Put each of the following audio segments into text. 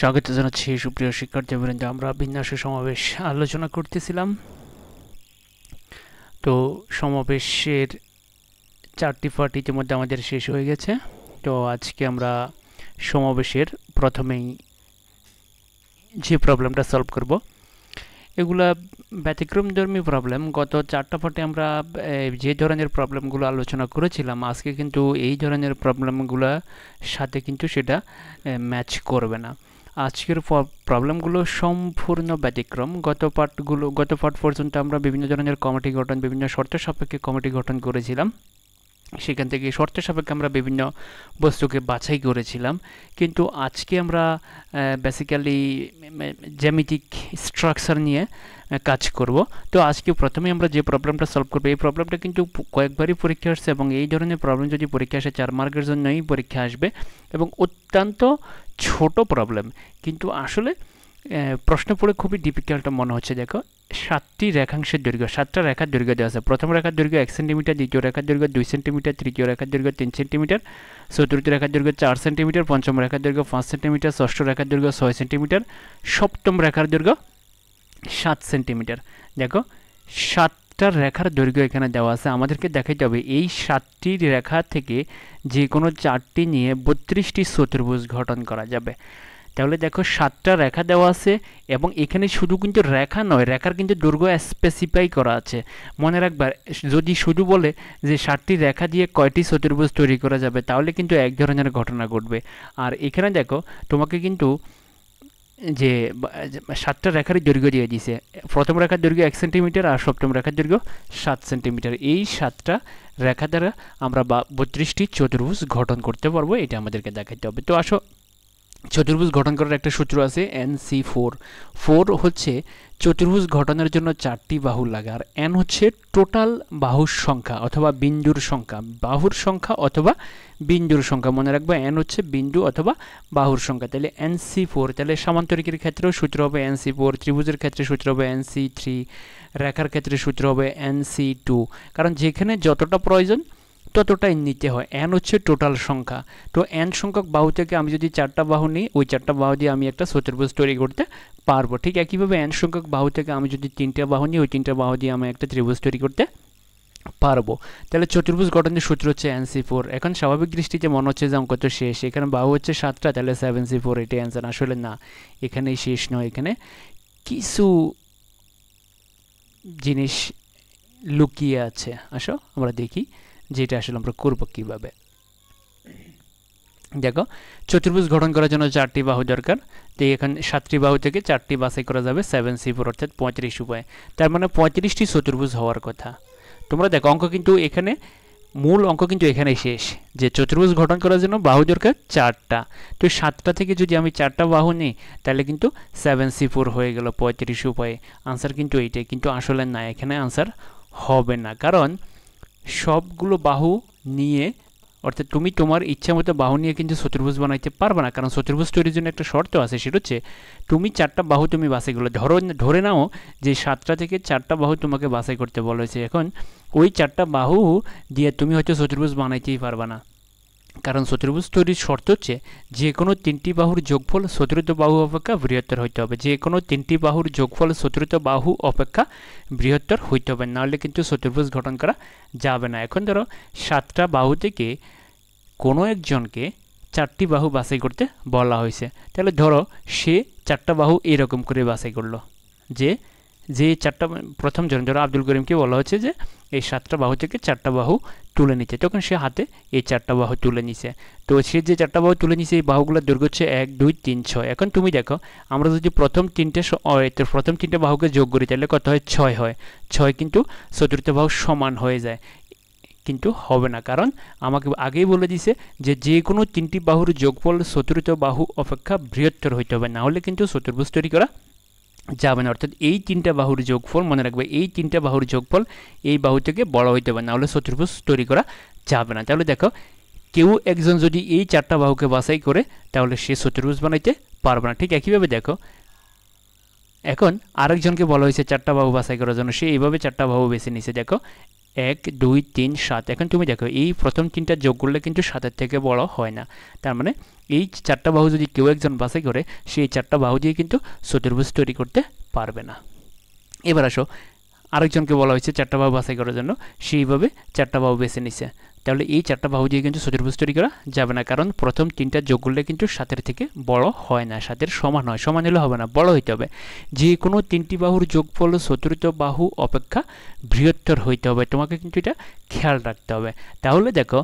স্বাগত জানাচ্ছি সুপ্রিয় শিক্ষার্থীবৃন্দ আমরা বিন্যাসের সমাবেশ আলোচনা করতেছিলাম তো সমাবেশের চারটি পার্ট ইতিমধ্যে আমাদের শেষ হয়ে গেছে তো আজকে আমরা সমাবেশের প্রথমেই যে প্রবলেমটা সলভ করব এগুলা ব্যতিক্রমধর্মী প্রবলেম গত চারটা পার্টে আমরা যে ধরনের প্রবলেমগুলো আলোচনা করেছিলাম আজকে কিন্তু এই ধরনের প্রবলেমগুলোর সাথে কিন্তু সেটা ম্যাচ করবে না আজকের প্রবলেমগুলো সম্পূর্ণ ব্যতিক্রম গত পাঠগুলো গত পাঠ পর্যন্ত আমরা বিভিন্ন ধরনের কমিটি গঠন বিভিন্ন শর্ত সাপেক্ষে কমিটি গঠন করেছিলাম সেখান থেকে শর্ত সাপেক্ষে আমরা বিভিন্ন বস্তুকে বাছাই করেছিলাম কিন্তু আজকে আমরা বেসিক্যালি জ্যামিটিক স্ট্রাকচার নিয়ে কাজ করব তো আজকে প্রথমে আমরা যে প্রবলেমটা সলভ করবো এই প্রবলেমটা কিন্তু কয়েকবারই পরীক্ষা আসছে এবং এই ধরনের প্রবলেম যদি পরীক্ষা আসে চার মার্কের জন্যই পরীক্ষা আসবে এবং অত্যন্ত ছোট প্রবলেম কিন্তু আসলে প্রশ্ন পড়ে খুবই ডিফিকাল্ট মনে হচ্ছে দেখো সাতটি রেখাংশের দৈর্ঘ্য সাতটা রেখার দৈর্ঘ্য দেওয়া আছে প্রথম রেখার দৈর্ঘ্য এক সেন্টিমিটার দ্বিতীয় রেখার দৈর্ঘ্য দুই সেন্টিমিটার তৃতীয় রেখার দৈর্ঘ্য তিন সেন্টিমিটার চতুর্থ রেখার দৈর্ঘ্য চার সেন্টিমিটার পঞ্চম রেখার দৈর্ঘ্য পাঁচ সেন্টিমিটার ষষ্ঠ রেখার দৈর্ঘ্য ছয় সেন্টিমিটার সপ্তম রেখার দৈর্ঘ্য সাত সেন্টিমিটার দেখো সাত সাতটার রেখার দৈর্ঘ্য এখানে দেওয়া আছে আমাদেরকে দেখাইতে হবে এই সাতটি রেখা থেকে যে কোনো চারটি নিয়ে বত্রিশটি চতুর্ভুজ গঠন করা যাবে তাহলে দেখো সাতটা রেখা দেওয়া আছে এবং এখানে শুধু কিন্তু রেখা নয় রেখার কিন্তু দৈর্ঘ্য স্পেসিফাই করা আছে মনে রাখবার যদি শুধু বলে যে সাতটি রেখা দিয়ে কয়টি চতুর্ভুজ তৈরি করা যাবে তাহলে কিন্তু এক ধরনের ঘটনা ঘটবে আর এখানে দেখো তোমাকে কিন্তু যে সাতটা রেখার দৈর্ঘ্য দিয়ে দিয়েছে প্রথম রেখার দৈর্ঘ্য এক সেন্টিমিটার আর সপ্তম রেখার দৈর্ঘ্য সাত সেন্টিমিটার এই সাতটা রেখা দ্বারা আমরা বা বত্রিশটি চতুর্ভুজ গঠন করতে পারবো এটা আমাদেরকে দেখাতে হবে তো আসো চতুর্ভুজ গঠন করার একটা সূত্র আছে এন সি ফোর ফোর হচ্ছে চতুর্ভুজ গঠনের জন্য চারটি বাহু লাগে আর এন হচ্ছে টোটাল বাহুর সংখ্যা অথবা বিন্দুর সংখ্যা বাহুর সংখ্যা অথবা বিন্দুর সংখ্যা মনে রাখবো এন হচ্ছে বিন্দু অথবা বাহুর সংখ্যা তাহলে এন সি ফোর তাহলে সামান্তরিকের ক্ষেত্রেও সূত্র হবে এন সি ফোর ত্রিভুজের ক্ষেত্রে সূত্র হবে এন সি থ্রি রেখার ক্ষেত্রে সূত্র হবে এন সি টু কারণ যেখানে যতটা প্রয়োজন ততটাই নিতে হয় এন হচ্ছে টোটাল সংখ্যা তো এন সংখ্যক বাহু থেকে আমি যদি চারটা বাহু নিই ওই চারটা বাহু দিয়ে আমি একটা চতুর্ভুজ তৈরি করতে পারবো ঠিক একইভাবে এন সংখ্যক বাহু থেকে আমি যদি তিনটা বাহু নিই ওই তিনটা বাহু দিয়ে আমি একটা ত্রিভুজ তৈরি করতে পারবো তাহলে চতুর্ভুজ গঠনের সূত্র হচ্ছে এনসি ফোর এখন স্বাভাবিক দৃষ্টিতে মনে হচ্ছে যে অঙ্ক তো শেষ এখানে বাহু হচ্ছে সাতটা তাহলে সেভেন সি ফোর এটি অ্যান্সার আসলে না এখানেই শেষ নয় এখানে কিছু জিনিস লুকিয়ে আছে আসো আমরা দেখি যেটা আসলে আমরা করবো কীভাবে দেখো চতুর্ভুজ গঠন করার জন্য চারটি বাহু দরকার তো এখানে সাতটি বাহু থেকে চারটি বাসাই করা যাবে সেভেন সি ফোর অর্থাৎ পঁয়ত্রিশ উপায় তার মানে পঁয়ত্রিশটি চতুর্ভুজ হওয়ার কথা তোমরা দেখো অঙ্ক কিন্তু এখানে মূল অঙ্ক কিন্তু এখানেই শেষ যে চতুর্ভুজ গঠন করার জন্য বাহু দরকার চারটা তো সাতটা থেকে যদি আমি চারটা বাহু নিই তাহলে কিন্তু সেভেন সি ফোর হয়ে গেল পঁয়ত্রিশ উপায়ে আনসার কিন্তু এইটাই কিন্তু আসলে না এখানে আনসার হবে না কারণ সবগুলো বাহু নিয়ে অর্থাৎ তুমি তোমার ইচ্ছা মতো বাহু নিয়ে কিন্তু চতুর্ভুজ বানাইতে পারবে না কারণ চতুর্ভুজ তৈরির জন্য একটা শর্ত আছে সেটা হচ্ছে তুমি চারটা বাহু তুমি বাসাই করলে ধরো ধরে নাও যে সাতটা থেকে চারটা বাহু তোমাকে বাসাই করতে বলেছে এখন ওই চারটা বাহু দিয়ে তুমি হয়তো চতুর্ভুজ বানাইতেই পারবে না কারণ চতুর্ভুজ তৈরির শর্ত হচ্ছে যে কোনো তিনটি বাহুর যোগফল চতুর্থ বাহু অপেক্ষা বৃহত্তর হইতে হবে যে কোনো তিনটি বাহুর যোগফল চতুর্থ বাহু অপেক্ষা বৃহত্তর হইতে হবে নাহলে কিন্তু চতুর্ভুজ গঠন করা যাবে না এখন ধরো সাতটা বাহু থেকে কোনো একজনকে চারটি বাহু বাছাই করতে বলা হয়েছে তাহলে ধরো সে চারটা বাহু এরকম করে বাছাই করলো যে যে চারটা প্রথম জন যারা আব্দুল করিমকে বলা হচ্ছে যে এই সাতটা বাহু থেকে চারটা বাহু তুলে নিচ্ছে তখন সে হাতে এই চারটা বাহু তুলে নিছে তো সে যে চারটা বাহু তুলে নিছে এই বাহুগুলোর দৈর্ঘ্য হচ্ছে এক দুই তিন ছয় এখন তুমি দেখো আমরা যদি প্রথম তিনটে প্রথম তিনটে বাহুকে যোগ করি তাহলে কত হয় ছয় হয় ছয় কিন্তু চতুর্থ বাহু সমান হয়ে যায় কিন্তু হবে না কারণ আমাকে আগেই বলে দিছে যে যে কোনো তিনটি বাহুর যোগফল চতুর্থ বাহু অপেক্ষা বৃহত্তর হইতে হবে না হলে কিন্তু চতুর্ভুজ তৈরি করা যাবে না অর্থাৎ এই তিনটা বাহুর যোগফল মনে রাখবে এই তিনটা বাহুর যোগফল এই বাহু থেকে বড় হইতে পারে না হলে চতুর্ভুজ তৈরি করা যাবে না তাহলে দেখো কেউ একজন যদি এই চারটা বাহুকে বাছাই করে তাহলে সে চতুর্ভুজ বানাইতে পারবে না ঠিক একইভাবে দেখো এখন আরেকজনকে বলা হয়েছে চারটা বাহু বাছাই করার জন্য সে এইভাবে চারটা বাহু বেছে নিছে দেখো এক দুই তিন সাত এখন তুমি দেখো এই প্রথম তিনটা যোগ করলে কিন্তু সাতের থেকে বড় হয় না তার মানে এই চারটা বাহু যদি কেউ একজন বাছাই করে সেই চারটা বাহু দিয়ে কিন্তু চতুর্ভুজ তৈরি করতে পারবে না এবার আসো আরেকজনকে বলা হয়েছে চারটা বাহু বাছাই করার জন্য সেইভাবে চারটা বাহু বেছে নিছে তাহলে এই চারটা বাহু দিয়ে কিন্তু চতুর্ভুজ তৈরি করা যাবে না কারণ প্রথম তিনটা করলে কিন্তু সাতের থেকে বড় হয় না সাতের সমান হয় সমান হলে হবে না বড় হইতে হবে যে কোনো তিনটি বাহুর যোগফল চতুর্থ বাহু অপেক্ষা বৃহত্তর হইতে হবে তোমাকে কিন্তু এটা খেয়াল রাখতে হবে তাহলে দেখো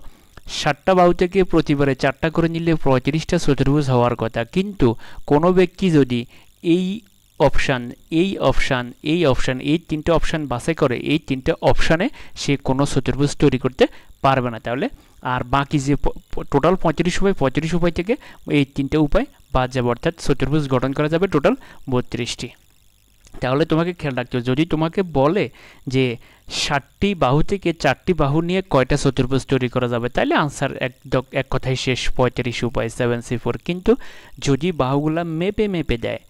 সাতটা বাহু থেকে প্রতিবারে চারটা করে নিলে পঁয়ত্রিশটা চতুর্ভুজ হওয়ার কথা কিন্তু কোনো ব্যক্তি যদি এই অপশান এই অপশান এই অপশান এই তিনটে অপশান বাছাই করে এই তিনটে অপশানে সে কোনো চতুর্ভুজ তৈরি করতে পারবে না তাহলে আর বাকি যে টোটাল পঁয়ত্রিশ উপায় পঁয়ত্রিশ উপায় থেকে এই তিনটে উপায় বাদ যাবে অর্থাৎ চতুর্ভুজ গঠন করা যাবে টোটাল বত্রিশটি তাহলে তোমাকে খেয়াল রাখতে হবে যদি তোমাকে বলে যে ষাটটি বাহু থেকে চারটি বাহু নিয়ে কয়টা চতুর্ভুজ তৈরি করা যাবে তাহলে আনসার একদম এক কথায় শেষ পঁয়ত্রিশ উপায় সেভেন সি ফোর কিন্তু যদি বাহুগুলা মেপে মেপে দেয়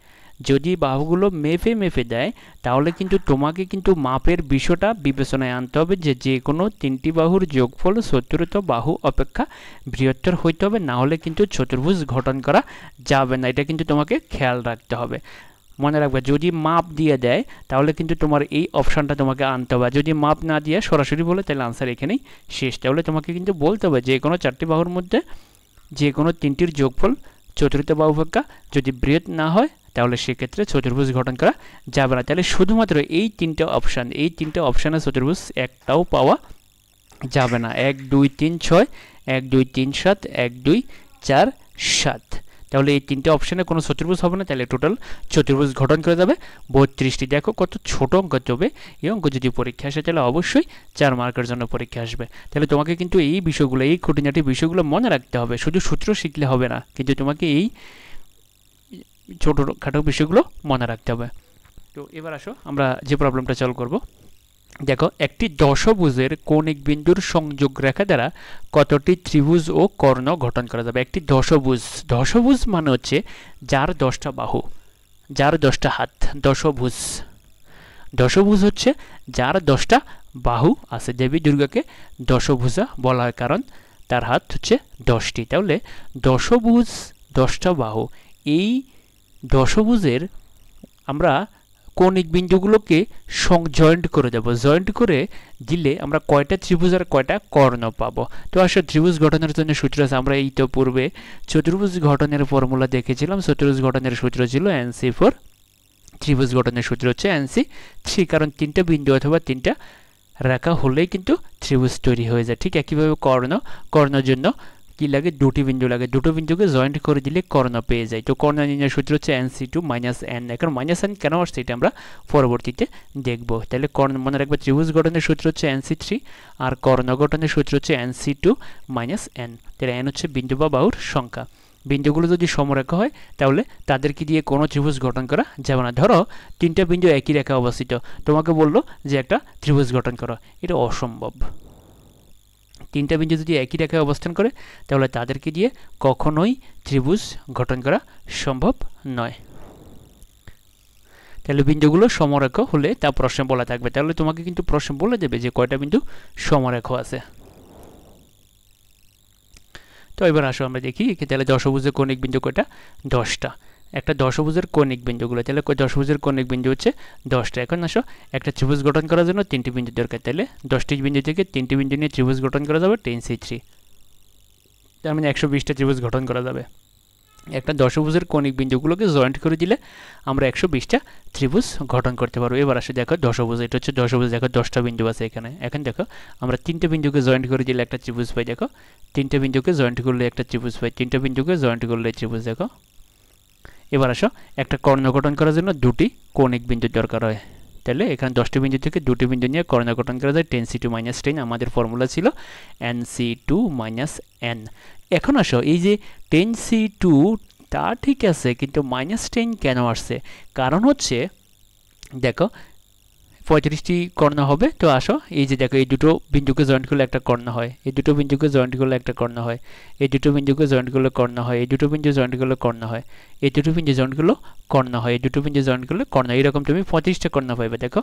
যদি বাহুগুলো মেপে মেপে দেয় তাহলে কিন্তু তোমাকে কিন্তু মাপের বিষয়টা বিবেচনায় আনতে হবে যে যে কোনো তিনটি বাহুর যোগফল চতুর্থ বাহু অপেক্ষা বৃহত্তর হইতে হবে না হলে কিন্তু চতুর্ভুজ গঠন করা যাবে না এটা কিন্তু তোমাকে খেয়াল রাখতে হবে মনে রাখবে যদি মাপ দিয়ে দেয় তাহলে কিন্তু তোমার এই অপশানটা তোমাকে আনতে হবে যদি মাপ না দিয়ে সরাসরি বলে তাহলে আনসার এখানেই শেষ তাহলে তোমাকে কিন্তু বলতে হবে যে কোনো চারটি বাহুর মধ্যে যে কোনো তিনটির যোগফল চতুর্থ বাহু যদি বৃহৎ না হয় তাহলে সেক্ষেত্রে চতুর্ভুজ গঠন করা যাবে না তাহলে শুধুমাত্র এই তিনটা অপশান এই তিনটা অপশানে চতুর্ভুজ একটাও পাওয়া যাবে না এক দুই তিন ছয় এক দুই তিন সাত এক দুই চার সাত তাহলে এই তিনটে অপশানে কোনো চতুর্ভুজ হবে না তাহলে টোটাল চতুর্ভুজ গঠন করে যাবে বত্রিশটি দেখো কত ছোট অঙ্ক তবে এই অঙ্ক যদি পরীক্ষা আসে তাহলে অবশ্যই চার মার্কের জন্য পরীক্ষা আসবে তাহলে তোমাকে কিন্তু এই বিষয়গুলো এই খুঁটিনাটি বিষয়গুলো মনে রাখতে হবে শুধু সূত্র শিখলে হবে না কিন্তু তোমাকে এই ছোটোখাটো বিষয়গুলো মনে রাখতে হবে তো এবার আসো আমরা যে প্রবলেমটা সলভ করব দেখো একটি দশভুজের কৌণিক বিন্দুর সংযোগ রেখা দ্বারা কতটি ত্রিভুজ ও কর্ণ গঠন করা যাবে একটি দশভুজ দশভুজ মানে হচ্ছে যার দশটা বাহু যার দশটা হাত দশভুজ দশভুজ হচ্ছে যার দশটা বাহু আছে দেবী দুর্গাকে দশভুজা বলা হয় কারণ তার হাত হচ্ছে দশটি তাহলে দশভুজ দশটা বাহু এই দশভুজের আমরা কৌণিক বিন্দুগুলোকে সং জয়েন্ট করে যাব জয়েন্ট করে দিলে আমরা কয়টা ত্রিভুজ আর কয়টা কর্ণ পাবো তো আসলে ত্রিভুজ গঠনের জন্য সূত্র আছে আমরা এই তো পূর্বে চতুর্ভুজ গঠনের ফর্মুলা দেখেছিলাম চতুর্ভুজ গঠনের সূত্র ছিল এনসি ফোর ত্রিভুজ গঠনের সূত্র হচ্ছে এনসি থ্রি কারণ তিনটা বিন্দু অথবা তিনটা রেখা হলেই কিন্তু ত্রিভুজ তৈরি হয়ে যায় ঠিক একইভাবে কর্ণ কর্ণের জন্য কি লাগে দুটি বিন্দু লাগে দুটো বিন্দুকে জয়েন্ট করে দিলে কর্ণ পেয়ে যায় তো কর্ণ নির্ণয় সূত্র হচ্ছে N C two minus N এখন মাইনাস এন কেন আসছে এটা আমরা পরবর্তীতে দেখব তাহলে কর্ণ মনে রাখবে ত্রিভুজ গঠনের সূত্র হচ্ছে এন সি থ্রি আর কর্ণ গঠনের সূত্র হচ্ছে N C two minus N তাহলে এন হচ্ছে বিন্দু বা বাহুর সংখ্যা বিন্দুগুলো যদি সমরেখা হয় তাহলে তাদেরকে দিয়ে কোনো ত্রিভুজ গঠন করা যাবে না ধরো তিনটা বিন্দু একই রেখা অবস্থিত তোমাকে বললো যে একটা ত্রিভুজ গঠন করো এটা অসম্ভব তিনটা বিন্দু যদি একই রেখায় অবস্থান করে তাহলে তাদেরকে দিয়ে কখনোই ত্রিভুজ গঠন করা সম্ভব নয় তাহলে বিন্দুগুলো সমরেখ হলে তা প্রশ্ন বলা থাকবে তাহলে তোমাকে কিন্তু প্রশ্ন বলে দেবে যে কয়টা বিন্দু সমরেখ আছে তো এবার আসো আমরা দেখি তাহলে দশভুজে কোনিক বিন্দু কয়টা দশটা একটা দশভুজের কৌণিক বিন্দুগুলো তাহলে দশভুজের কৌণিক বিন্দু হচ্ছে দশটা এখন আসো একটা ত্রিভুজ গঠন করার জন্য তিনটি বিন্দু দরকার তাহলে দশটি বিন্দু থেকে তিনটি বিন্দু নিয়ে ত্রিভুজ গঠন করা যাবে টেন সি থ্রি তার মানে একশো বিশটা ত্রিভুজ গঠন করা যাবে একটা দশভুজের কৌণিক বিন্দুগুলোকে জয়েন্ট করে দিলে আমরা একশো বিশটা ত্রিভুজ গঠন করতে পারবো এবার আসে দেখো দশভুজ এটা হচ্ছে দশভুজ দেখো দশটা বিন্দু আছে এখানে এখন দেখো আমরা তিনটে বিন্দুকে জয়েন্ট করে দিলে একটা ত্রিভুজ পাই দেখো তিনটে বিন্দুকে জয়েন্ট করলে একটা ত্রিভুজ পাই তিনটে বিন্দুকে জয়েন্ট করলে ত্রিভুজ দেখো এবার আসো একটা কর্ণ গঠন করার জন্য দুটি কৌণিক বিন্দুর দরকার হয় তাহলে এখানে দশটি বিন্দু থেকে দুটি বিন্দু নিয়ে কর্ণ গঠন করা যায় ten C two minus ten আমাদের ফর্মুলা ছিল N C two minus N এখন আসো এই যে টেন সি টু তা ঠিক আছে কিন্তু মাইনাস টেন কেন আসছে কারণ হচ্ছে দেখো পঁয়ত্রিশটি কর্ণ হবে তো আসো এই যে দেখো এই দুটো বিন্দুকে জয়েন্ট করলে একটা কর্ণ হয় এই দুটো বিন্দুকে জয়েন্ট করলে একটা কর্ণ হয় এই দুটো বিন্দুকে জয়েন্ট করলে কর্ণ হয় এই দুটো বিন্দু জয়েন্ট করলে কর্ণ হয় এই দুটো বিন্দু জয়েন্টগুলো কর্ণ হয় এই দুটো বিন্দু জয়েন্ট করলে কর্ণ এরকম তুমি পঁয়ত্রিশটা কর্ণ পাইবে দেখো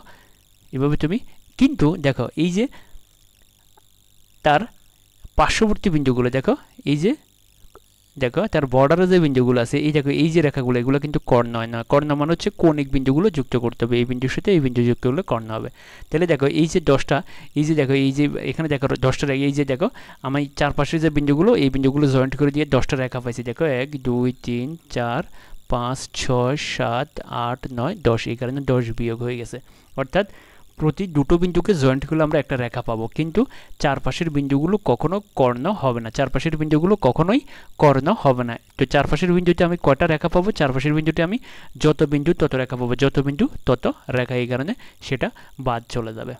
এভাবে তুমি কিন্তু দেখো এই যে তার পার্শ্ববর্তী বিন্দুগুলো দেখো এই যে দেখো তার বর্ডারে যে বিন্দুগুলো আছে এই দেখো এই যে রেখাগুলো এগুলো কিন্তু কর্ণ হয় না কর্ণ মানে হচ্ছে কৌণিক বিন্দুগুলো যুক্ত করতে হবে এই বিন্দুর সাথে এই বিন্দু যুক্ত করলে কর্ণ হবে তাহলে দেখো এই যে দশটা এই যে দেখো এই যে এখানে দেখো দশটা রেখা এই যে দেখো আমি চারপাশের যে বিন্দুগুলো এই বিন্দুগুলো জয়েন্ট করে দিয়ে দশটা রেখা পাইছি দেখো এক দুই তিন চার পাঁচ ছয় সাত আট নয় দশ এই কারণে দশ বিয়োগ হয়ে গেছে অর্থাৎ প্রতি দুটো বিন্দুকে জয়েন্ট করলে আমরা একটা রেখা পাবো কিন্তু চারপাশের বিন্দুগুলো কখনো কর্ণ হবে না চারপাশের বিন্দুগুলো কখনোই কর্ণ হবে না তো চারপাশের বিন্দুতে আমি কটা রেখা পাবো চারপাশের বিন্দুতে আমি যত বিন্দু তত রেখা পাবো যত বিন্দু তত রেখা এই কারণে সেটা বাদ চলে যাবে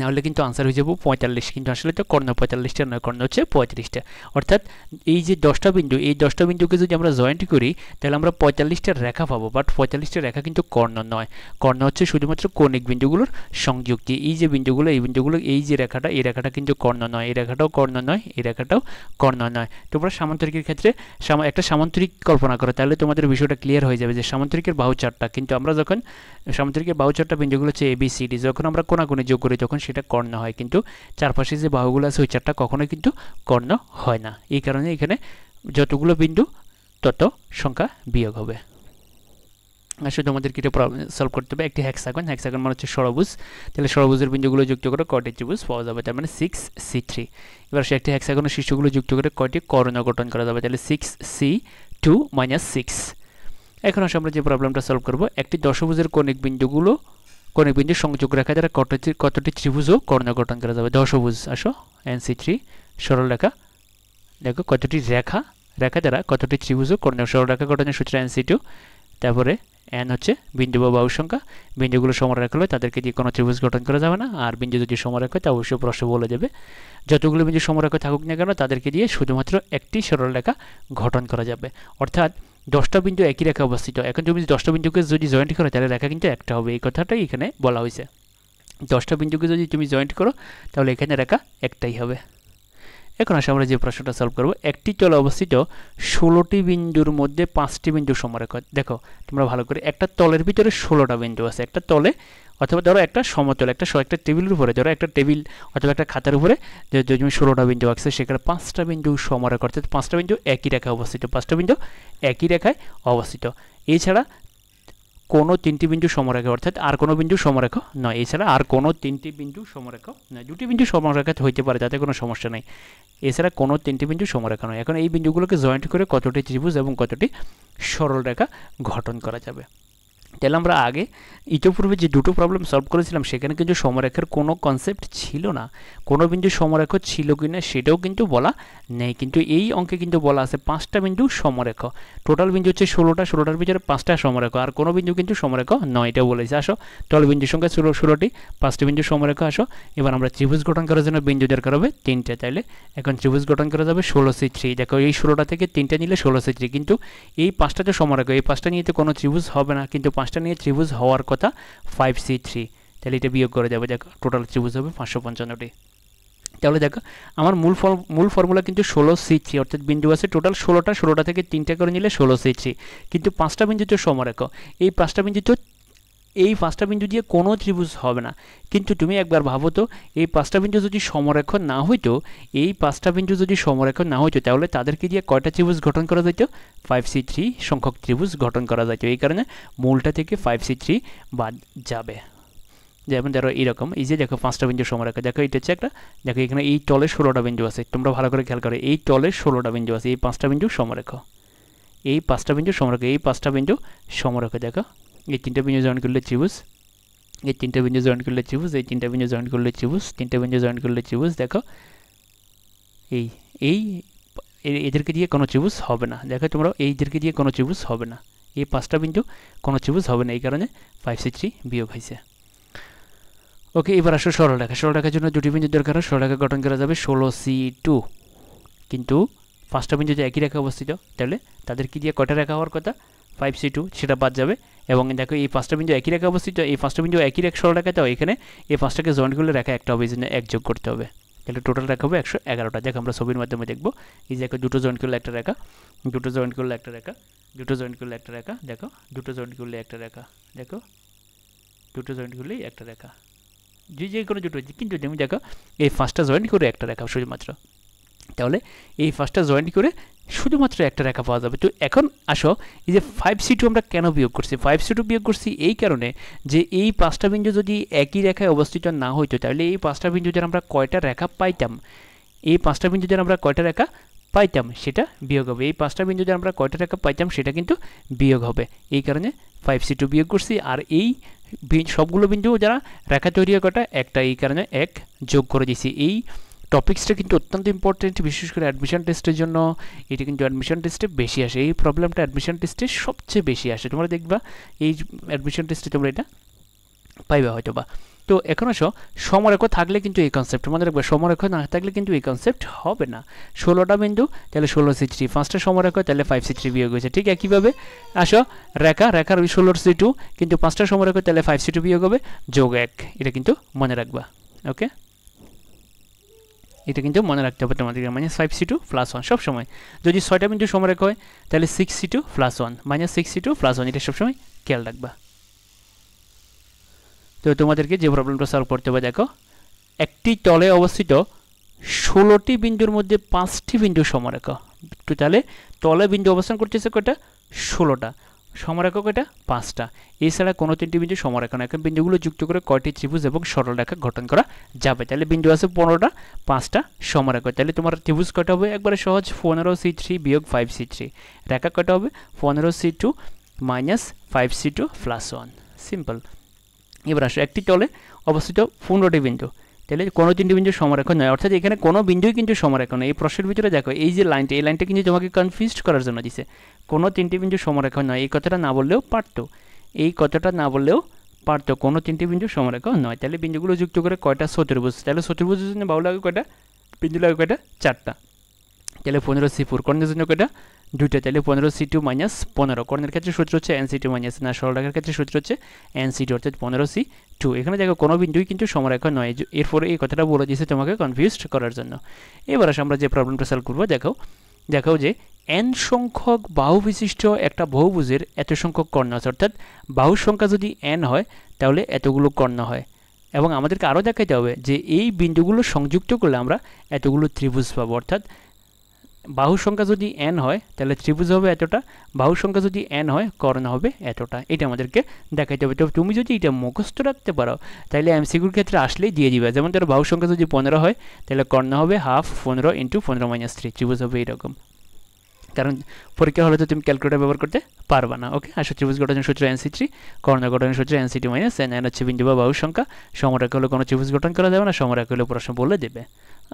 নাহলে কিন্তু আনসার হয়ে যাবো পঁয়তাল্লিশ কিন্তু আসলে তো কর্ণ পঁয়তাল্লিশটা নয় কর্ণ হচ্ছে পঁয়ত্রিশটা অর্থাৎ এই যে দশটা বিন্দু এই দশটা বিন্দুকে যদি আমরা জয়েন্ট করি তাহলে আমরা পঁয়তাল্লিশটা রেখা পাবো বাট পঁয়তাল্লিশটা রেখা কিন্তু কর্ণ নয় কর্ণ হচ্ছে শুধুমাত্র কৌণিক বিন্দুগুলোর সংযুক্তি এই যে বিন্দুগুলো এই বিন্দুগুলো এই যে রেখাটা এই রেখাটা কিন্তু কর্ণ নয় এই রেখাটাও কর্ণ নয় এই রেখাটাও কর্ণ নয় তোমরা সামান্তরিকের ক্ষেত্রে একটা সামান্তরিক কল্পনা করো তাহলে তোমাদের বিষয়টা ক্লিয়ার হয়ে যাবে যে সামান্তরিকের বাহু চারটা কিন্তু আমরা যখন সামান্তরিকের বাহু চারটা বিন্দুগুলো হচ্ছে এবিসিডি যখন আমরা কোনাকুনি যোগ করি তখন সেটা কর্ণ হয় কিন্তু চারপাশে যে বাহুগুলো আছে ওই চারটা কখনোই কিন্তু কর্ণ হয় না এই কারণে এখানে যতগুলো বিন্দু তত সংখ্যা বিয়োগ হবে আসলে তোমাদেরকে এটা প্রবলেম সলভ করতে হবে একটি হ্যাক্সাগন হ্যাক্সাগন মানে হচ্ছে সরবুজ তাহলে সরবুজের বিন্দুগুলো যুক্ত করে কটি ত্রিভুজ পাওয়া যাবে তার মানে সিক্স সি থ্রি এবার সে একটি হ্যাক্সাগনের শিশুগুলো যুক্ত করে কয়টি করণ গঠন করা যাবে তাহলে six C two minus six এখন আসলে আমরা যে প্রবলেমটা সলভ করব একটি দশভুজের কোনিক বিন্দুগুলো বিন্দু সংযোগ রেখা দ্বারা কতটি কতটি ত্রিভুজ ও কর্ণ গঠন করা যাবে দশভুজ আসো এন সি থ্রি সরলরেখা দেখো কতটি রেখা রেখা দ্বারা কতটি ত্রিভুজ ও কর্ণ সরলরেখা গঠনের সূত্র এন সি টু তারপরে এন হচ্ছে বিন্দু বা বাহু সংখ্যা বিন্দুগুলো সমরেখ হলে তাদেরকে দিয়ে কোনো ত্রিভুজ গঠন করা যাবে না আর বিন্দু যদি সমরেখ হয় তা অবশ্যই প্রশ্ন বলে দেবে যতগুলো বিন্দু সমরেখ থাকুক না কেন তাদেরকে দিয়ে শুধুমাত্র একটি সরলরেখা গঠন করা যাবে অর্থাৎ দশটা বিন্দু একই রেখা অবস্থিত এখন তুমি দশটা বিন্দুকে যদি জয়েন্ট করো তাহলে রেখা কিন্তু একটা হবে এই কথাটাই এখানে বলা হয়েছে দশটা বিন্দুকে যদি তুমি জয়েন্ট করো তাহলে এখানে রেখা একটাই হবে এখন আসে আমরা যে প্রশ্নটা সলভ করব একটি চলে অবস্থিত ষোলোটি বিন্দুর মধ্যে পাঁচটি বিন্দু সমরেখ দেখো তোমরা ভালো করে একটা তলের ভিতরে ষোলোটা বিন্দু আছে একটা তলে অথবা ধরো একটা সমতল একটা একটা টেবিলের উপরে ধরো একটা টেবিল অথবা একটা খাতার উপরে যে তুমি ষোলোটা বিন্দু আঁকছে সেখানে পাঁচটা বিন্দু সমরেখ অর্থাৎ পাঁচটা বিন্দু একই রেখায় অবস্থিত পাঁচটা বিন্দু একই রেখায় অবস্থিত এছাড়া কোনো তিনটি বিন্দু সমরেখা অর্থাৎ আর কোনো বিন্দু সমরেখা নয় এছাড়া আর কোনো তিনটি বিন্দু সমরেখা নয় দুটি বিন্দু সমরেখা হইতে পারে তাতে কোনো সমস্যা নেই এছাড়া কোনো তিনটি বিন্দু সমরেখা নয় এখন এই বিন্দুগুলোকে জয়েন্ট করে কতটি ত্রিভুজ এবং কতটি সরলরেখা গঠন করা যাবে তাহলে আমরা আগে ইতিপূর্বে যে দুটো প্রবলেম সলভ করেছিলাম সেখানে কিন্তু সমরেখার কোনো কনসেপ্ট ছিল না কোনো বিন্দু সমরেখ ছিল কি না সেটাও কিন্তু বলা নেই কিন্তু এই অঙ্কে কিন্তু বলা আছে পাঁচটা বিন্দু সমরেখ টোটাল বিন্দু হচ্ছে ষোলোটা ষোলোটার ভিতরে পাঁচটা সমরেখ আর কোনো বিন্দু কিন্তু সমরেখ নয় এটা বলেছে আসো টল বিন্দুর সংখ্যা ষোলো ষোলোটি পাঁচটা বিন্দু সমরেখ আসো এবার আমরা ত্রিভুজ গঠন করার জন্য বিন্দু দরকার হবে তিনটে তাইলে এখন ত্রিভুজ গঠন করা যাবে ষোলো সি থ্রি দেখো এই ষোলোটা থেকে তিনটা নিলে ষোলো সি থ্রি কিন্তু এই পাঁচটা তো সমরেখ এই পাঁচটা নিয়ে তো কোনো ত্রিভুজ হবে না কিন্তু পাঁচটা নিয়ে ত্রিভুজ হওয়ার কথা ফাইভ সি থ্রি তাহলে এটা বিয়োগ করে যাবে দেখো টোটাল ত্রিভুজ হবে পাঁচশো পঞ্চান্নটি তাহলে দেখো আমার মূল মূল ফর্মুলা কিন্তু ষোলো সি থ্রি অর্থাৎ বিন্দু আছে টোটাল ষোলোটা ষোলোটা থেকে তিনটা করে নিলে ষোলো সি থ্রি কিন্তু পাঁচটা বিন্দু তো সমরেখ এই পাঁচটা বিন্দু তো এই পাঁচটা বিন্দু দিয়ে কোনো ত্রিভুজ হবে না কিন্তু তুমি একবার ভাবো তো এই পাঁচটা বিন্দু যদি সমরেখ না হইতো এই পাঁচটা বিন্দু যদি সমরেখ না হইতো তাহলে তাদেরকে দিয়ে কয়টা ত্রিভুজ গঠন করা যাইতো ফাইভ সি থ্রি সংখ্যক ত্রিভুজ গঠন করা যাইতো এই কারণে মূলটা থেকে ফাইভ সি থ্রি বাদ যাবে যেমন ধরো এইরকম এই যে দেখো পাঁচটা বিন্দু সমরেখ দেখো এটা হচ্ছে একটা দেখো এখানে এই তলে ষোলোটা বিন্দু আছে তোমরা ভালো করে খেয়াল করো এই তলে ষোলোটা বিন্দু আছে এই পাঁচটা বিন্দু সমরেখ এই পাঁচটা বিন্দু সমরেখ এই পাঁচটা বিন্দু সমরেখ দেখো এই তিনটা বিন্দু জয়েন করলে ত্রিভুজ এই তিনটা বিন্দু জয়েন করলে ত্রিভুজ এই তিনটা বিন্দু জয়েন করলে ত্রিভুজ তিনটা বিন্দু জয়েন করলে ত্রিভুজ দেখো এই এই এদেরকে দিয়ে কোনো ত্রিভুজ হবে না দেখো তোমরা এইদেরকে দিয়ে কোনো ত্রিভুজ হবে না এই পাঁচটা বিন্দু কোনো ত্রিভুজ হবে না এই কারণে ফাইভ সি থ্রি বিয়োগ হয়েছে ওকে এবার আসো ষোলো সরলরেখার জন্য দুটি বিন্দু দরকার টাকা গঠন করা যাবে ষোলো সি টু কিন্তু পাঁচটা বিন্দু যে একই রেখা অবস্থিত তাহলে তাদের কি দিয়ে কটা রেখা হওয়ার কথা ফাইভ সি টু সেটা বাদ যাবে এবং দেখো এই পাঁচটা বিন্দু একই রেখা অবস্থিত এই পাঁচটা বিন্দু একই রেখা সরল রেখা তাও এখানে এই পাঁচটাকে জয়েন্ট করলে রেখা একটা হবে এক যোগ করতে হবে তাহলে টোটাল রেখা হবে একশো এগারোটা দেখো আমরা ছবির মাধ্যমে দেখবো এই দেখো দুটো জয়েন্ট করলে একটা রেখা দুটো জয়েন্ট করলে একটা রেখা দুটো জয়েন্ট করলে একটা রেখা দেখো দুটো জয়েন্ট করলে একটা রেখা দেখো দুটো জয়েন্ট করলেই একটা রেখা যে যে কোনো দুটো কিন্তু তুমি দেখো এই ফার্স্টটা জয়েন্ট করে একটা রেখা শুধুমাত্র তাহলে এই ফার্স্টটা জয়েন্ট করে শুধুমাত্র একটা রেখা পাওয়া যাবে তো এখন আসো এই যে ফাইভ সি টু আমরা কেন বিয়োগ করছি ফাইভ সি টু বিয়োগ করছি এই কারণে যে এই পাঁচটা বিন্দু যদি একই রেখায় অবস্থিত না হইতো তাহলে এই পাঁচটা বিন্দু যদি আমরা কয়টা রেখা পাইতাম এই পাঁচটা বিন্দু যদি আমরা কয়টা রেখা পাইতাম সেটা বিয়োগ হবে এই পাঁচটা বিন্দু যদি আমরা কয়টা রেখা পাইতাম সেটা কিন্তু বিয়োগ হবে এই কারণে ফাইভ সি টু বিয়োগ করছি আর এই সবগুলো বিন্দু যারা রেখা তৈরি কটা একটা এই কারণে এক যোগ করে দিছি এই টপিক্সটা কিন্তু অত্যন্ত ইম্পর্টেন্ট বিশেষ করে অ্যাডমিশন টেস্টের জন্য এটা কিন্তু অ্যাডমিশন টেস্টে বেশি আসে এই প্রবলেমটা অ্যাডমিশন টেস্টে সবচেয়ে বেশি আসে তোমরা দেখবা এই অ্যাডমিশন টেস্টে তোমরা এটা পাইবা হয়তো বা তো এখন আসো সমরেখ থাকলে কিন্তু এই কনসেপ্ট মনে রাখবে সমরেখ না থাকলে কিন্তু এই কনসেপ্ট হবে না ষোলোটা বিন্দু তাহলে ষোলো সিক্স থ্রি পাঁচটা সমরেখ তাহলে ফাইভ সিক্স থ্রি বিয়োগ হয়েছে ঠিক একইভাবে আসো রেখা রেখার ওই ষোলোর সি টু কিন্তু পাঁচটা সমরেখ তাহলে ফাইভ সি টু বিয়োগ হবে যোগ এক এটা কিন্তু মনে রাখবা ওকে এটা কিন্তু মনে রাখতে হবে তোমাদের minus five C two plus one সবসময় যদি ছয়টা বিন্দু সমরেখ হয় তাহলে six C two plus one minus six C two plus one এটা সবসময় খেয়াল রাখবা তো তোমাদেরকে যে প্রবলেমটা সলভ করতে হবে দেখো একটি তলে অবস্থিত ষোলোটি বিন্দুর মধ্যে পাঁচটি বিন্দু সমরেখ তাহলে তলে বিন্দু অবস্থান করতেছে কয়টা ষোলোটা সমারেখক এটা পাঁচটা এছাড়া কোনো তিনটি বিন্দু সমারেখা এখন বিন্দুগুলো যুক্ত করে কয়টি ত্রিভুজ এবং সরলরেখা গঠন করা যাবে তাহলে বিন্দু আছে পনেরোটা পাঁচটা সমারেখা তাহলে তোমার ত্রিভুজ কটা হবে একবারে সহজ পনেরো সি থ্রি বিয়োগ ফাইভ সি থ্রি রেখা কটা হবে পনেরো C two minus five C two plus one simple এবার আসো একটি তলে অবস্থিত পনেরোটি বিন্দু তাহলে কোনো তিনটি বিন্দু সমরেখন নয় অর্থাৎ এখানে কোনো বিন্দুই কিন্তু সমরেখন নয় এই প্রশ্নের ভিতরে দেখো এই যে লাইনটা এই লাইনটা কিন্তু তোমাকে কনফিউজ করার জন্য দিছে কোনো তিনটি বিন্দু সমরেখন নয় এই কথাটা না বললেও পারতো এই কথাটা না বললেও পারতো কোনো তিনটি বিন্দু সমরেখা নয় তাহলে বিন্দুগুলো যুক্ত করে কয়টা চতুর্ভুজ তাহলে চতুর্ভুজের জন্য বাহু লাগে কয়টা বিন্দু লাগে কয়টা চারটা তাহলে পনেরো সিপুর ফোর কর্ণের জন্য কয়টা দুইটা তাহলে পনেরো সি টু মাইনাস পনেরো কর্ণের ক্ষেত্রে সূত্র হচ্ছে এন সি টু মাইনাস না সরল ক্ষেত্রে সূত্র হচ্ছে এন সি টু অর্থাৎ পনেরো সি টু এখানে দেখো কোনো বিন্দুই কিন্তু সমরেখা নয় এরপরে এই কথাটা বলে দিয়েছে তোমাকে কনফিউজ করার জন্য এবার আসে আমরা যে প্রবলেমটা সলভ করবো দেখো দেখো যে এন সংখ্যক বাহু বিশিষ্ট একটা বহুভুজের এত সংখ্যক কর্ণ আছে অর্থাৎ বাহুর সংখ্যা যদি এন হয় তাহলে এতগুলো কর্ণ হয় এবং আমাদেরকে আরও দেখাইতে হবে যে এই বিন্দুগুলো সংযুক্ত করলে আমরা এতগুলো ত্রিভুজ পাবো অর্থাৎ বাহু সংখ্যা যদি এন হয় তাহলে ত্রিভুজ হবে এতটা বাহু সংখ্যা যদি এন হয় কর্ণ হবে এতটা এটা আমাদেরকে দেখাইতে হবে তো তুমি যদি এটা মুখস্থ রাখতে পারো তাহলে এমসিকিউর ক্ষেত্রে আসলেই দিয়ে দিবে যেমন তার বাহু সংখ্যা যদি পনেরো হয় তাহলে কর্ণ হবে হাফ পনেরো ইন্টু পনেরো মাইনাস থ্রি ত্রিভুজ হবে এরকম কারণ পরীক্ষা হলে তো তুমি ক্যালকুলেটার ব্যবহার করতে পারবা না ওকে আসলে ত্রিভুজ গঠনের সূত্র এনসি থ্রি কর্ণ গঠনের সূত্র N C T minus N N হচ্ছে বিন্দু বা বাহু সংখ্যা সমরাক হলে কোনো ত্রিভুজ গঠন করা যাবে না সমরাক হলে প্রশ্ন বলে দেবে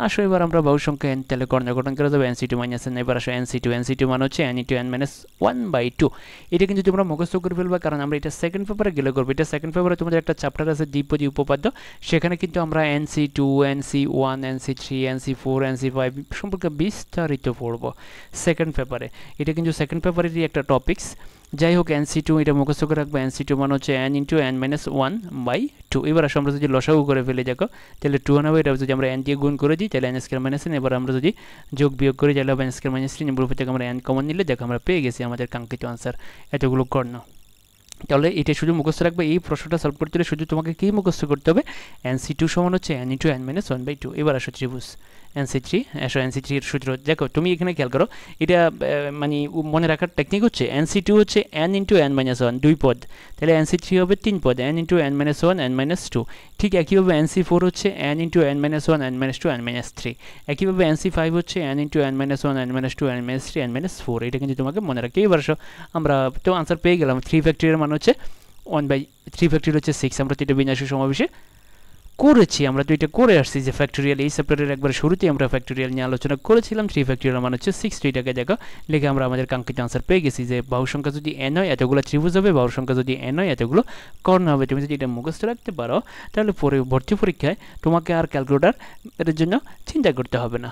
আসো এবার আমরা বহু সংখ্যা এন তাহলে গঠন করে দেবো N C two minus N এবার আসো N C two N C two মান হচ্ছে N into N minus one by two এটা কিন্তু তোমরা মুখস্থ করে ফেলবা কারণ আমরা এটা সেকেন্ড পেপারে গেলে করবো এটা সেকেন্ড পেপারে তোমাদের একটা চ্যাপ্টার আছে দ্বিপদী উপপাদ্য সেখানে কিন্তু আমরা N C two N C one N C three N C four N C five সম্পর্কে বিস্তারিত পড়বো সেকেন্ড পেপারে এটা কিন্তু সেকেন্ড পেপারেরই একটা টপিক্স যাই হোক এন সি টু এটা মুখস্থ করে রাখবো এন সি টু মানে হচ্ছে N into N minus one by two এবার আসলে আমরা যদি লসাগু করে ফেলে দেখো তাহলে টু আনাবো এটা যদি আমরা এন দিয়ে গুণ করে দিই তাহলে এন স্কোয়ার মাইনাস এন এবার আমরা যদি যোগ বিয়োগ করি তাহলে হবে এন স্কোয়ার মাইনাস থ্রি উপর থেকে আমরা এন কমন নিলে দেখো আমরা পেয়ে গেছি আমাদের কাঙ্ক্ষিত আনসার এতগুলো কর্ণ তাহলে এটা শুধু মুখস্থ রাখবে এই প্রশ্নটা সলভ করতে হলে শুধু তোমাকে কী মুখস্থ করতে হবে এন সি টু সমান হচ্ছে N into N minus one by two এবার আসো ত্রিভুজ এনসি থ্রি এসো এনসি থ্রির সূত্র দেখো তুমি এখানে খেয়াল করো এটা মানে মনে রাখার টেকনিক হচ্ছে এনসি টু হচ্ছে N into N minus one দুই পদ তাহলে এনসি থ্রি হবে তিন পদ N into N minus one N minus two ঠিক একইভাবে এনসি ফোর হচ্ছে N into N minus one N minus two N minus three একইভাবে এনসি ফাইভ হচ্ছে N into N minus one N minus two N minus three N minus four এটা কিন্তু তোমাকে মনে রাখতেই পারছো আমরা তো আনসার পেয়ে গেলাম থ্রি ফ্যাক্টরির মান হচ্ছে ওয়ান বাই থ্রি ফ্যাক্টরি হচ্ছে সিক্স আমরা তিনটা বিন্যাসের সমাবেশে করেছি আমরা তো এটা করে আসছি যে ফ্যাক্টোরিয়াল এই চ্যাপ্টারের একবার শুরুতেই আমরা ফ্যাক্টোরিয়াল নিয়ে আলোচনা করেছিলাম থ্রি ফ্যাক্টোরিয়াল মানে হচ্ছে সিক্স থ্রিটাকে দেখো লিখে আমরা আমাদের কাঙ্ক্ষিত আনসার পেয়ে গেছি যে বাহু সংখ্যা যদি এন হয় এতগুলো ত্রিভুজ হবে বাহু সংখ্যা যদি এন হয় এতগুলো কর্ণ হবে তুমি যদি এটা মুখস্থ রাখতে পারো তাহলে পরে ভর্তি পরীক্ষায় তোমাকে আর ক্যালকুলেটার এর জন্য চিন্তা করতে হবে না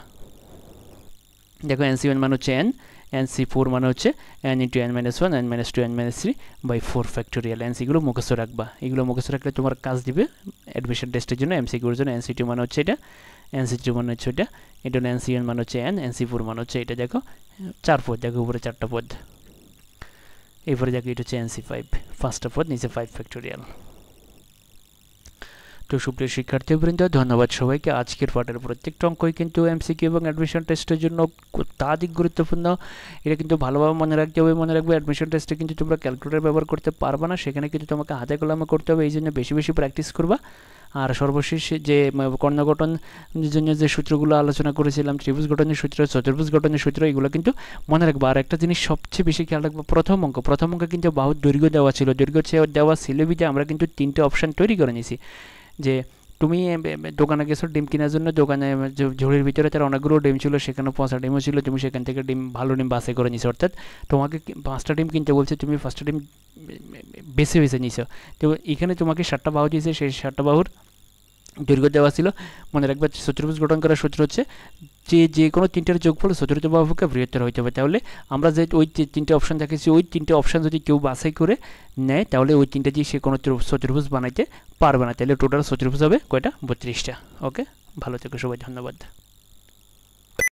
দেখো এন সি ওয়ান মানে হচ্ছে এন এন সি ফোর মানে হচ্ছে N into N minus one N minus two N minus three by four factorial N এগুলো মুখস্থ রাখবা এগুলো মুখস্থ রাখলে তোমার কাজ দিবে অ্যাডমিশন টেস্টের জন্য এমসিকিউর জন্য এন সি টু মানে হচ্ছে এটা এন সি টু মানে হচ্ছে এটা এটা এন সি ওয়ান মানে হচ্ছে এন এন সি ফোর মানে হচ্ছে এটা দেখো চার পদ দেখো উপরে চারটা পদ এরপরে দেখো এটা হচ্ছে এন সি ফাইভ পাঁচটা পদ নিচে ফাইভ ফ্যাক্টোরিয়াল তো সুপ্রিয় শিক্ষার্থীবৃন্দ ধন্যবাদ সবাইকে আজকের পাঠের প্রত্যেকটা অঙ্কই কিন্তু এমসিকিউ এবং অ্যাডমিশন টেস্টের জন্য অত্যাধিক গুরুত্বপূর্ণ এটা কিন্তু ভালোভাবে মনে রাখতে হবে মনে রাখবে অ্যাডমিশন টেস্টে কিন্তু তোমরা ক্যালকুলেটার ব্যবহার করতে পারবে না সেখানে কিন্তু তোমাকে হাতে কলমে করতে হবে এই জন্য বেশি বেশি প্র্যাকটিস করবা আর সর্বশেষ যে কর্ণগঠন জন্য যে সূত্রগুলো আলোচনা করেছিলাম ত্রিভুজ গঠনের সূত্র চতুর্ভুজ গঠনের সূত্র এগুলো কিন্তু মনে রাখবো আর একটা জিনিস সবচেয়ে বেশি খেয়াল রাখবো প্রথম অঙ্ক প্রথম অঙ্ক কিন্তু বাহু দৈর্ঘ্য দেওয়া ছিল দৈর্ঘ্য দেওয়া ছিল আমরা কিন্তু তিনটে অপশান তৈরি করে নিয়েছি যে তুমি দোকানে গেছো ডিম কেনার জন্য দোকানে ঝুড়ির ভিতরে তার অনেকগুলো ডিম ছিল সেখানে পাঁচটা ডিমও ছিল তুমি সেখান থেকে ডিম ভালো ডিম বাসে করে নিছো অর্থাৎ তোমাকে পাঁচটা ডিম কিনতে বলছে তুমি পাঁচটা ডিম বেছে বেছে নিছো তো এখানে তোমাকে সাতটা বাহু দিয়েছে সেই সাতটা বাহুর দৈর্ঘ্য দেওয়া ছিল মনে রাখবে চতুর্ভুজ গঠন করার সূত্র হচ্ছে যে যে কোনো তিনটার যোগফল চতুর্থ বাহুকে বৃহত্তর হইতে হবে তাহলে আমরা যে ওই তিনটে অপশান দেখেছি ওই তিনটে অপশান যদি কেউ বাছাই করে নেয় তাহলে ওই তিনটা দিয়ে সে কোনো চতুর্ভুজ বানাইতে পারবে না তাহলে টোটাল চতুর্ভুজ হবে কয়টা বত্রিশটা ওকে ভালো থেকে সবাই ধন্যবাদ